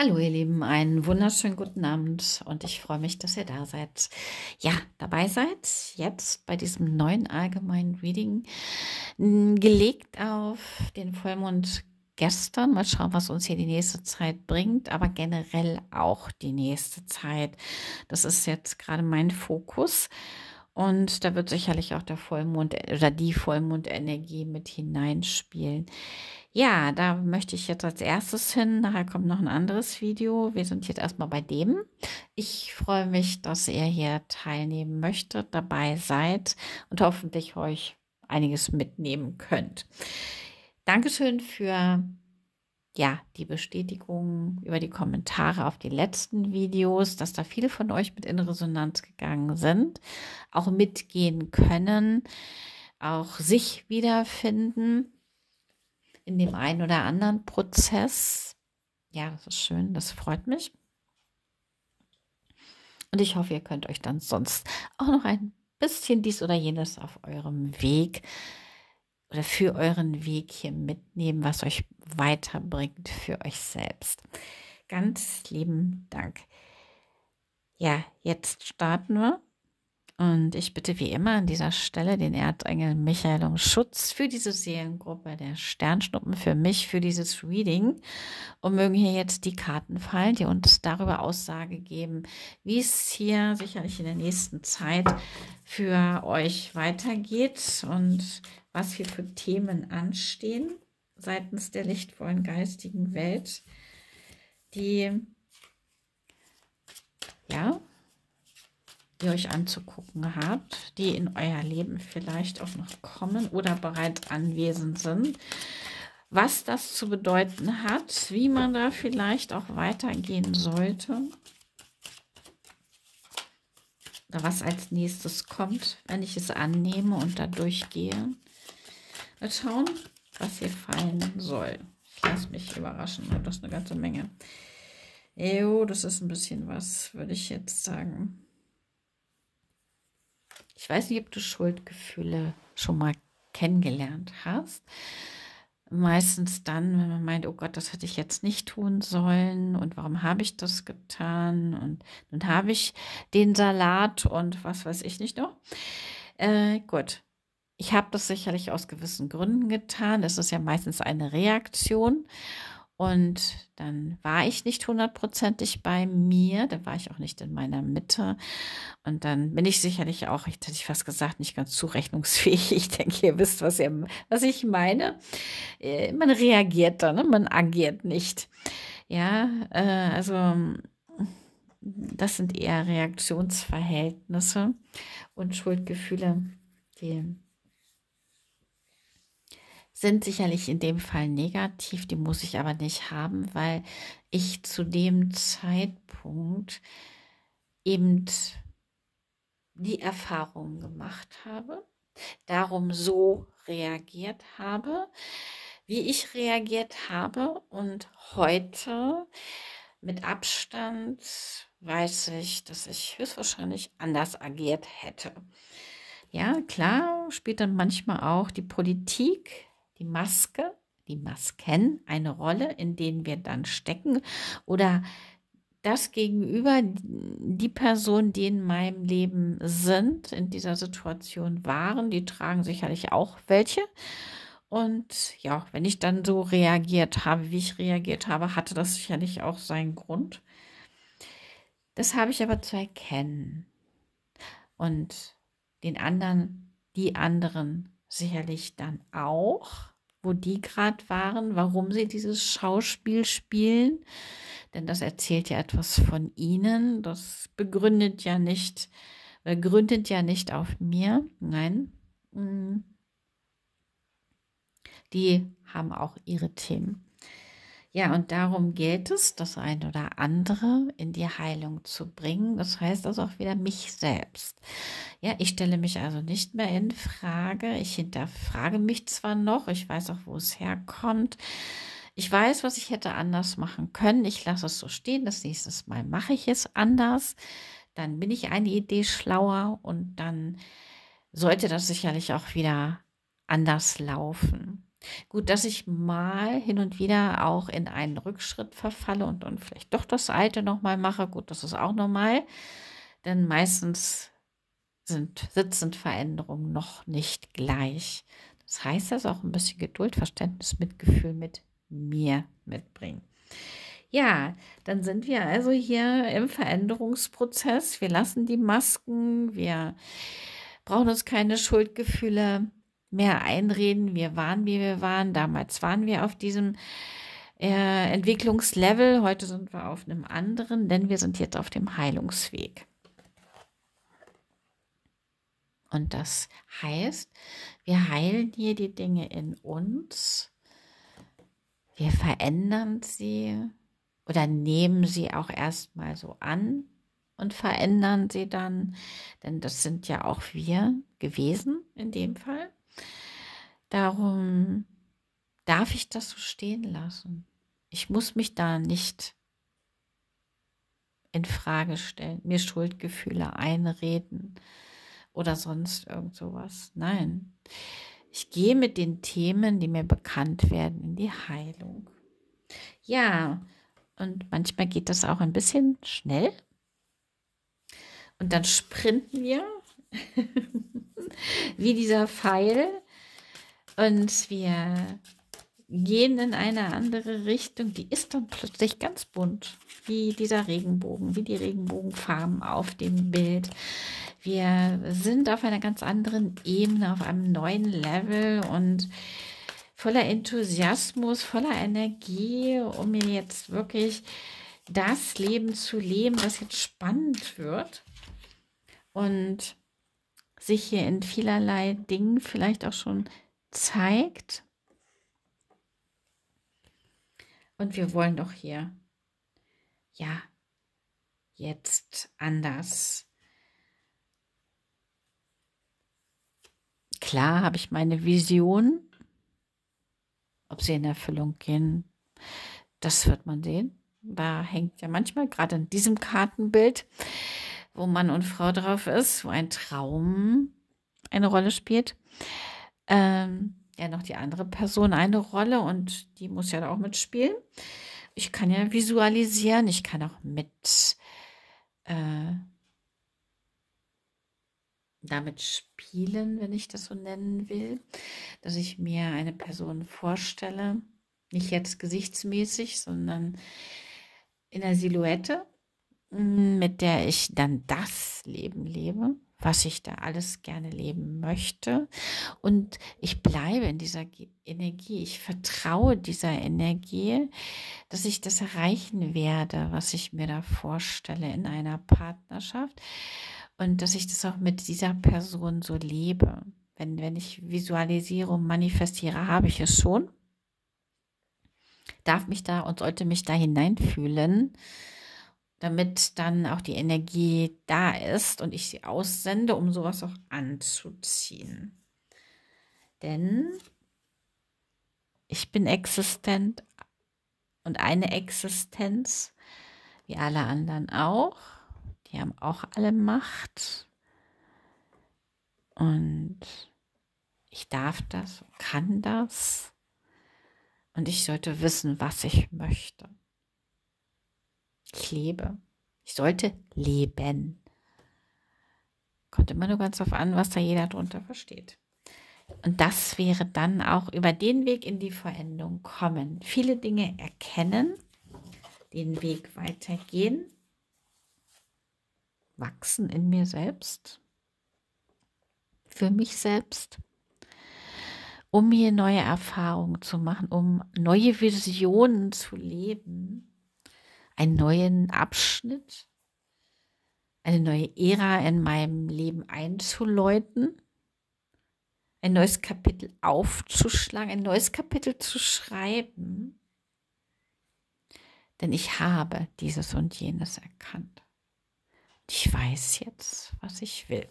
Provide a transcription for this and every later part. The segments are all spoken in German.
Hallo ihr Lieben, einen wunderschönen guten Abend und ich freue mich, dass ihr da seid. Ja, dabei seid jetzt bei diesem neuen allgemeinen Reading, hm, gelegt auf den Vollmond gestern. Mal schauen, was uns hier die nächste Zeit bringt, aber generell auch die nächste Zeit. Das ist jetzt gerade mein Fokus. Und da wird sicherlich auch der Vollmond oder die Vollmondenergie mit hineinspielen. Ja, da möchte ich jetzt als erstes hin. Nachher kommt noch ein anderes Video. Wir sind jetzt erstmal bei dem. Ich freue mich, dass ihr hier teilnehmen möchtet, dabei seid und hoffentlich euch einiges mitnehmen könnt. Dankeschön für ja, die Bestätigung über die Kommentare auf die letzten Videos, dass da viele von euch mit in Resonanz gegangen sind, auch mitgehen können, auch sich wiederfinden in dem einen oder anderen Prozess. Ja, das ist schön, das freut mich. Und ich hoffe, ihr könnt euch dann sonst auch noch ein bisschen dies oder jenes auf eurem Weg oder für euren Weg hier mitnehmen, was euch weiterbringt für euch selbst. Ganz lieben Dank. Ja, jetzt starten wir. Und ich bitte wie immer an dieser Stelle den Erdengel Michael um Schutz für diese Seelengruppe der Sternschnuppen, für mich, für dieses Reading. Und mögen hier jetzt die Karten fallen, die uns darüber Aussage geben, wie es hier sicherlich in der nächsten Zeit für euch weitergeht und was hier für Themen anstehen seitens der lichtvollen geistigen Welt, die ja die euch anzugucken habt, die in euer Leben vielleicht auch noch kommen oder bereits anwesend sind. Was das zu bedeuten hat, wie man da vielleicht auch weitergehen sollte. Oder was als nächstes kommt, wenn ich es annehme und da durchgehe. Mal schauen, was hier fallen soll. Ich lasse mich überraschen, ne? das ist eine ganze Menge. Jo, das ist ein bisschen was, würde ich jetzt sagen. Ich weiß nicht, ob du Schuldgefühle schon mal kennengelernt hast. Meistens dann, wenn man meint, oh Gott, das hätte ich jetzt nicht tun sollen und warum habe ich das getan und dann habe ich den Salat und was weiß ich nicht noch. Äh, gut, ich habe das sicherlich aus gewissen Gründen getan. Das ist ja meistens eine Reaktion und dann war ich nicht hundertprozentig bei mir, da war ich auch nicht in meiner Mitte. Und dann bin ich sicherlich auch, ich hätte ich fast gesagt, nicht ganz zurechnungsfähig. Ich denke, ihr wisst, was, ihr, was ich meine. Äh, man reagiert dann, ne? man agiert nicht. Ja, äh, also das sind eher Reaktionsverhältnisse und Schuldgefühle, die sind sicherlich in dem Fall negativ, die muss ich aber nicht haben, weil ich zu dem Zeitpunkt eben die Erfahrung gemacht habe, darum so reagiert habe, wie ich reagiert habe und heute mit Abstand weiß ich, dass ich höchstwahrscheinlich anders agiert hätte. Ja, klar spielt dann manchmal auch die Politik die Maske, die Masken eine Rolle, in denen wir dann stecken oder das gegenüber die Personen, die in meinem Leben sind, in dieser Situation waren, die tragen sicherlich auch welche. Und ja, wenn ich dann so reagiert habe, wie ich reagiert habe, hatte das sicherlich auch seinen Grund. Das habe ich aber zu erkennen und den anderen, die anderen sicherlich dann auch, wo die gerade waren, warum sie dieses Schauspiel spielen. Denn das erzählt ja etwas von ihnen. Das begründet ja nicht, gründet ja nicht auf mir. Nein. Mm. Die haben auch ihre Themen. Ja, und darum geht es, das ein oder andere in die Heilung zu bringen. Das heißt also auch wieder mich selbst. Ja, ich stelle mich also nicht mehr in Frage. Ich hinterfrage mich zwar noch, ich weiß auch, wo es herkommt. Ich weiß, was ich hätte anders machen können. Ich lasse es so stehen. Das nächste Mal mache ich es anders. Dann bin ich eine Idee schlauer und dann sollte das sicherlich auch wieder anders laufen. Gut, dass ich mal hin und wieder auch in einen Rückschritt verfalle und, und vielleicht doch das Alte nochmal mache. Gut, das ist auch normal, denn meistens sind sitzend Veränderungen noch nicht gleich. Das heißt, dass auch ein bisschen Geduld, Verständnis, Mitgefühl mit mir mitbringen. Ja, dann sind wir also hier im Veränderungsprozess. Wir lassen die Masken, wir brauchen uns keine Schuldgefühle mehr einreden, wir waren, wie wir waren. Damals waren wir auf diesem äh, Entwicklungslevel, heute sind wir auf einem anderen, denn wir sind jetzt auf dem Heilungsweg. Und das heißt, wir heilen hier die Dinge in uns, wir verändern sie oder nehmen sie auch erstmal so an und verändern sie dann, denn das sind ja auch wir gewesen in dem Fall. Darum darf ich das so stehen lassen. Ich muss mich da nicht in Frage stellen, mir Schuldgefühle einreden oder sonst irgend sowas. Nein. Ich gehe mit den Themen, die mir bekannt werden, in die Heilung. Ja, und manchmal geht das auch ein bisschen schnell. Und dann sprinten wir wie dieser Pfeil und wir gehen in eine andere Richtung. Die ist dann plötzlich ganz bunt, wie dieser Regenbogen, wie die Regenbogenfarben auf dem Bild. Wir sind auf einer ganz anderen Ebene, auf einem neuen Level und voller Enthusiasmus, voller Energie, um mir jetzt wirklich das Leben zu leben, was jetzt spannend wird und sich hier in vielerlei Dingen vielleicht auch schon zeigt. Und wir wollen doch hier, ja, jetzt anders. Klar habe ich meine Vision, ob sie in Erfüllung gehen, das wird man sehen. Da hängt ja manchmal gerade in diesem Kartenbild, wo Mann und Frau drauf ist, wo ein Traum eine Rolle spielt ähm, ja noch die andere Person eine Rolle und die muss ja da auch mitspielen. Ich kann ja visualisieren, ich kann auch mit äh, damit spielen, wenn ich das so nennen will, dass ich mir eine Person vorstelle, nicht jetzt gesichtsmäßig, sondern in der Silhouette, mm, mit der ich dann das Leben lebe was ich da alles gerne leben möchte. Und ich bleibe in dieser Energie. Ich vertraue dieser Energie, dass ich das erreichen werde, was ich mir da vorstelle in einer Partnerschaft. Und dass ich das auch mit dieser Person so lebe. Wenn, wenn ich visualisiere und manifestiere, habe ich es schon. Darf mich da und sollte mich da hineinfühlen damit dann auch die Energie da ist und ich sie aussende, um sowas auch anzuziehen. Denn ich bin existent und eine Existenz, wie alle anderen auch. Die haben auch alle Macht. Und ich darf das, kann das. Und ich sollte wissen, was ich möchte. Ich lebe. Ich sollte leben. Kommt immer nur ganz drauf an, was da jeder drunter versteht. Und das wäre dann auch über den Weg in die Veränderung kommen. Viele Dinge erkennen, den Weg weitergehen, wachsen in mir selbst, für mich selbst, um hier neue Erfahrungen zu machen, um neue Visionen zu leben einen neuen Abschnitt, eine neue Ära in meinem Leben einzuläuten, ein neues Kapitel aufzuschlagen, ein neues Kapitel zu schreiben. Denn ich habe dieses und jenes erkannt. Ich weiß jetzt, was ich will.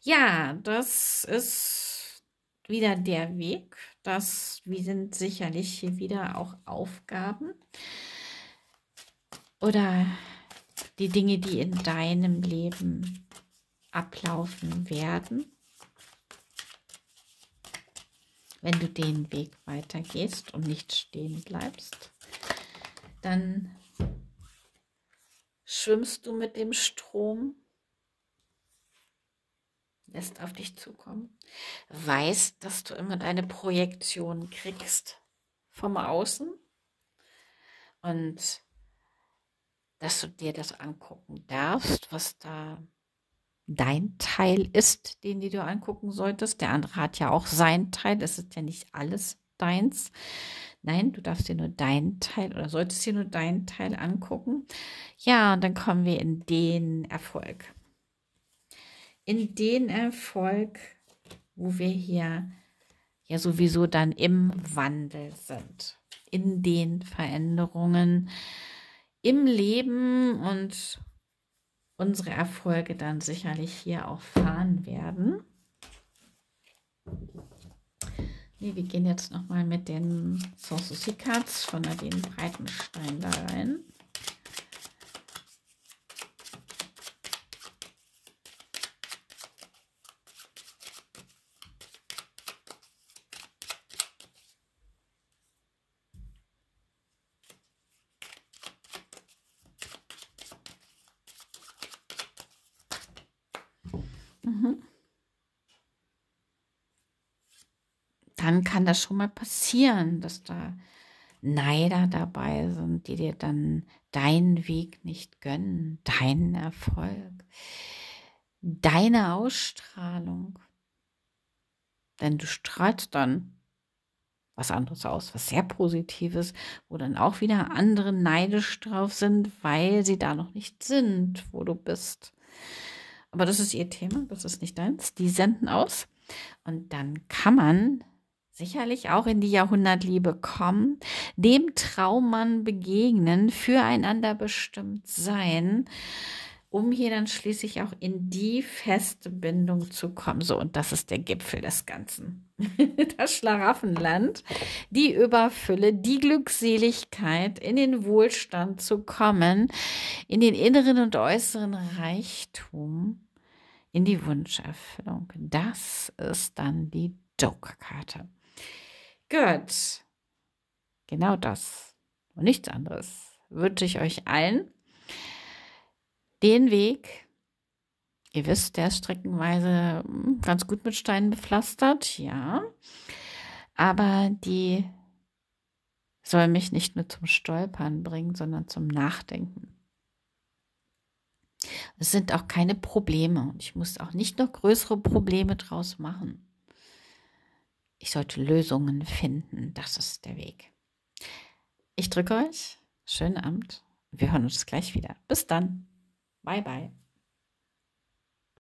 Ja, das ist wieder der Weg. Das wir sind sicherlich hier wieder auch Aufgaben. Oder die Dinge, die in deinem Leben ablaufen werden, wenn du den Weg weitergehst und nicht stehen bleibst, dann schwimmst du mit dem Strom, lässt auf dich zukommen, weißt, dass du immer deine Projektion kriegst vom Außen und dass du dir das angucken darfst, was da dein Teil ist, den, den du angucken solltest. Der andere hat ja auch seinen Teil. das ist ja nicht alles deins. Nein, du darfst dir nur deinen Teil oder solltest dir nur deinen Teil angucken. Ja, und dann kommen wir in den Erfolg. In den Erfolg, wo wir hier ja sowieso dann im Wandel sind. In den Veränderungen, im Leben und unsere Erfolge dann sicherlich hier auch fahren werden. Nee, wir gehen jetzt nochmal mit den Sanssouci-Cards von Nadine Breitenstein da rein. kann das schon mal passieren, dass da Neider dabei sind, die dir dann deinen Weg nicht gönnen, deinen Erfolg, deine Ausstrahlung. Denn du strahlst dann was anderes aus, was sehr Positives, wo dann auch wieder andere neidisch drauf sind, weil sie da noch nicht sind, wo du bist. Aber das ist ihr Thema, das ist nicht deins. Die senden aus und dann kann man sicherlich auch in die Jahrhundertliebe kommen, dem Traummann begegnen, füreinander bestimmt sein, um hier dann schließlich auch in die feste Bindung zu kommen. So, und das ist der Gipfel des Ganzen. das Schlaraffenland, die Überfülle, die Glückseligkeit, in den Wohlstand zu kommen, in den inneren und äußeren Reichtum, in die Wunscherfüllung. Das ist dann die Joker-Karte. Gut. Genau das und nichts anderes wünsche ich euch allen. Den Weg, ihr wisst, der ist streckenweise hm, ganz gut mit Steinen bepflastert, ja. Aber die soll mich nicht nur zum Stolpern bringen, sondern zum Nachdenken. Es sind auch keine Probleme und ich muss auch nicht noch größere Probleme draus machen. Ich sollte Lösungen finden. Das ist der Weg. Ich drücke euch. Schönen Abend. Wir hören uns gleich wieder. Bis dann. Bye, bye.